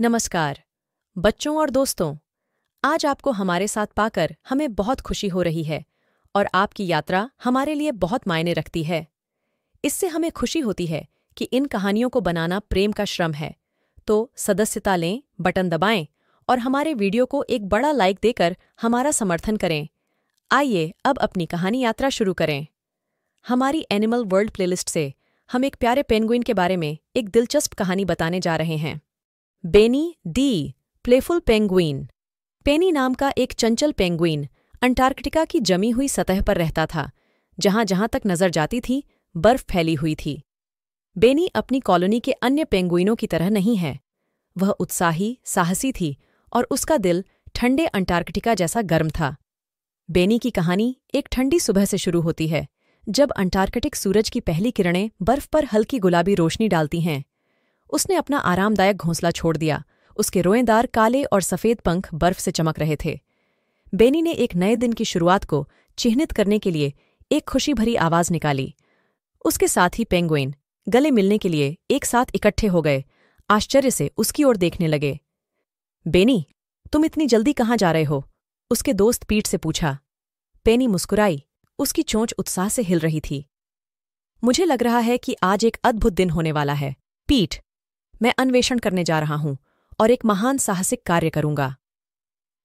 नमस्कार बच्चों और दोस्तों आज आपको हमारे साथ पाकर हमें बहुत खुशी हो रही है और आपकी यात्रा हमारे लिए बहुत मायने रखती है इससे हमें खुशी होती है कि इन कहानियों को बनाना प्रेम का श्रम है तो सदस्यता लें बटन दबाएं और हमारे वीडियो को एक बड़ा लाइक देकर हमारा समर्थन करें आइए अब अपनी कहानी यात्रा शुरू करें हमारी एनिमल वर्ल्ड प्लेलिस्ट से हम एक प्यारे पेंगुइन के बारे में एक दिलचस्प कहानी बताने जा रहे हैं Benny the playful penguin Penny नाम का एक चंचल पेंगुइन अंटार्कटिका की जमी हुई सतह पर रहता था जहां जहां तक नजर जाती थी बर्फ फैली हुई थी बेनी अपनी कॉलोनी के अन्य पेंगुइनों की तरह नहीं है वह उत्साही साहसी थी और उसका दिल ठंडे अंटार्कटिका जैसा गर्म था बेनी की कहानी एक ठंडी सुबह से शुरू होती है जब अंटार्कटिक सूरज की पहली किरणें बर्फ पर हल्की गुलाबी रोशनी डालती हैं उसने अपना आरामदायक घोंसला छोड़ दिया उसके रोएदार काले और सफ़ेद पंख बर्फ से चमक रहे थे बेनी ने एक नए दिन की शुरुआत को चिन्हित करने के लिए एक खुशी भरी आवाज़ निकाली उसके साथ ही पेंगुइन गले मिलने के लिए एक साथ इकट्ठे हो गए आश्चर्य से उसकी ओर देखने लगे बेनी तुम इतनी जल्दी कहाँ जा रहे हो उसके दोस्त पीठ से पूछा पेनी मुस्कुराई उसकी चोंच उत्साह से हिल रही थी मुझे लग रहा है कि आज एक अद्भुत दिन होने वाला है पीठ मैं अन्वेषण करने जा रहा हूं और एक महान साहसिक कार्य करूंगा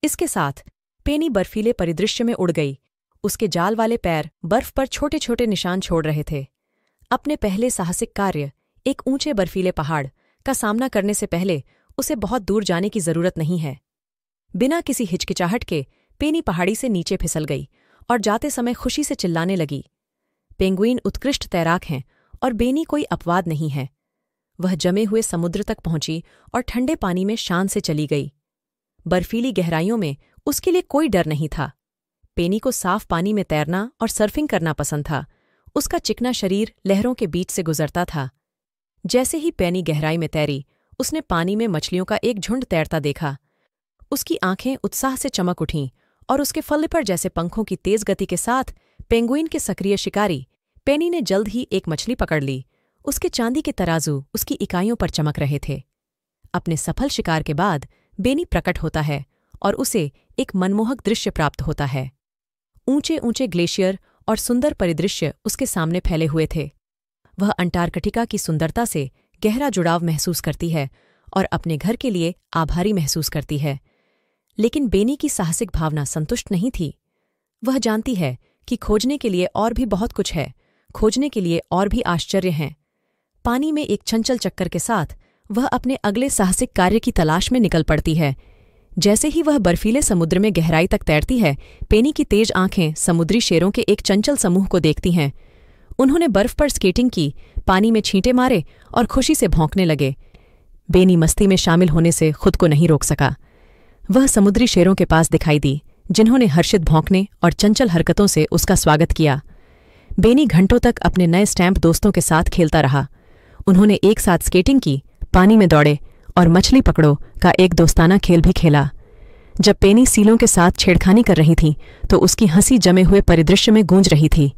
इसके साथ पेनी बर्फीले परिदृश्य में उड़ गई उसके जाल वाले पैर बर्फ पर छोटे छोटे निशान छोड़ रहे थे अपने पहले साहसिक कार्य एक ऊंचे बर्फीले पहाड़ का सामना करने से पहले उसे बहुत दूर जाने की जरूरत नहीं है बिना किसी हिचकिचाहट के पेनी पहाड़ी से नीचे फिसल गई और जाते समय खुशी से चिल्लाने लगी पेंगुइन उत्कृष्ट तैराक हैं और बेनी कोई अपवाद नहीं है वह जमे हुए समुद्र तक पहुंची और ठंडे पानी में शान से चली गई बर्फीली गहराइयों में उसके लिए कोई डर नहीं था पेनी को साफ पानी में तैरना और सर्फिंग करना पसंद था उसका चिकना शरीर लहरों के बीच से गुजरता था जैसे ही पेनी गहराई में तैरी उसने पानी में मछलियों का एक झुंड तैरता देखा उसकी आंखें उत्साह से चमक उठीं और उसके फलिपर जैसे पंखों की तेज गति के साथ पेंगुइन के सक्रिय शिकारी पेनी ने जल्द ही एक मछली पकड़ ली उसके चांदी के तराजू उसकी इकाइयों पर चमक रहे थे अपने सफल शिकार के बाद बेनी प्रकट होता है और उसे एक मनमोहक दृश्य प्राप्त होता है ऊंचे ऊंचे ग्लेशियर और सुंदर परिदृश्य उसके सामने फैले हुए थे वह अंटार्कटिका की सुंदरता से गहरा जुड़ाव महसूस करती है और अपने घर के लिए आभारी महसूस करती है लेकिन बेनी की साहसिक भावना संतुष्ट नहीं थी वह जानती है कि खोजने के लिए और भी बहुत कुछ है खोजने के लिए और भी आश्चर्य हैं पानी में एक चंचल चक्कर के साथ वह अपने अगले साहसिक कार्य की तलाश में निकल पड़ती है जैसे ही वह बर्फीले समुद्र में गहराई तक तैरती है पेनी की तेज आंखें समुद्री शेरों के एक चंचल समूह को देखती हैं उन्होंने बर्फ पर स्केटिंग की पानी में छींटे मारे और खुशी से भौंकने लगे बेनी मस्ती में शामिल होने से खुद को नहीं रोक सका वह समुद्री शेरों के पास दिखाई दी जिन्होंने हर्षित भौंकने और चंचल हरकतों से उसका स्वागत किया बेनी घंटों तक अपने नए स्टैंप दोस्तों के साथ खेलता रहा उन्होंने एक साथ स्केटिंग की पानी में दौड़े और मछली पकड़ो का एक दोस्ताना खेल भी खेला जब पेनी सीलों के साथ छेड़खानी कर रही थी तो उसकी हंसी जमे हुए परिदृश्य में गूंज रही थी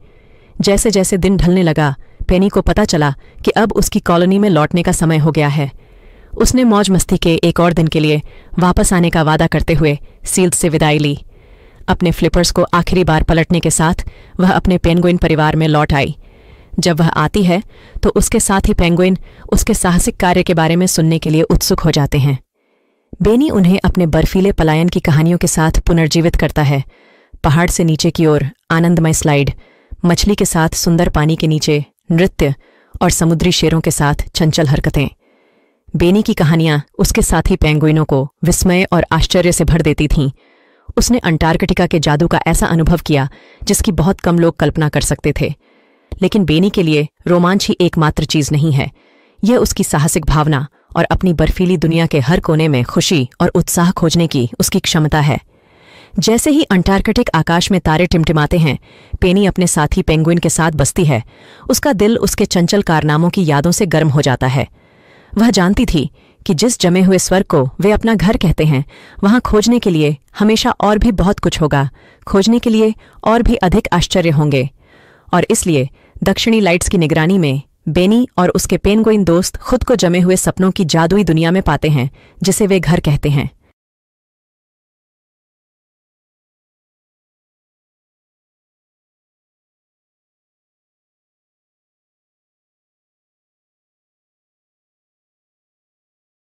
जैसे जैसे दिन ढलने लगा पेनी को पता चला कि अब उसकी कॉलोनी में लौटने का समय हो गया है उसने मौज मस्ती के एक और दिन के लिए वापस आने का वादा करते हुए सील्स से विदाई ली अपने फ्लिपर्स को आखिरी बार पलटने के साथ वह अपने पेनगुइन परिवार में लौट आई जब वह आती है तो उसके साथ ही पेंगुइन उसके साहसिक कार्य के बारे में सुनने के लिए उत्सुक हो जाते हैं बेनी उन्हें अपने बर्फीले पलायन की कहानियों के साथ पुनर्जीवित करता है पहाड़ से नीचे की ओर आनंदमय स्लाइड मछली के साथ सुंदर पानी के नीचे नृत्य और समुद्री शेरों के साथ चंचल हरकतें बेनी की कहानियां उसके साथी पेंगुइनों को विस्मय और आश्चर्य से भर देती थीं उसने अंटार्कटिका के जादू का ऐसा अनुभव किया जिसकी बहुत कम लोग कल्पना कर सकते थे लेकिन बेनी के लिए रोमांच ही एकमात्र चीज नहीं है यह उसकी साहसिक भावना और अपनी बर्फीली दुनिया के हर कोने में खुशी और उत्साह खोजने की उसकी क्षमता है जैसे ही अंटार्कटिक आकाश में तारे टिमटिमाते हैं पेनी अपने साथी पेंगुइन के साथ बसती है उसका दिल उसके चंचल कारनामों की यादों से गर्म हो जाता है वह जानती थी कि जिस जमे हुए स्वर्ग को वे अपना घर कहते हैं वहां खोजने के लिए हमेशा और भी बहुत कुछ होगा खोजने के लिए और भी अधिक आश्चर्य होंगे और इसलिए दक्षिणी लाइट्स की निगरानी में बेनी और उसके पेनगोइन दोस्त खुद को जमे हुए सपनों की जादुई दुनिया में पाते हैं जिसे वे घर कहते हैं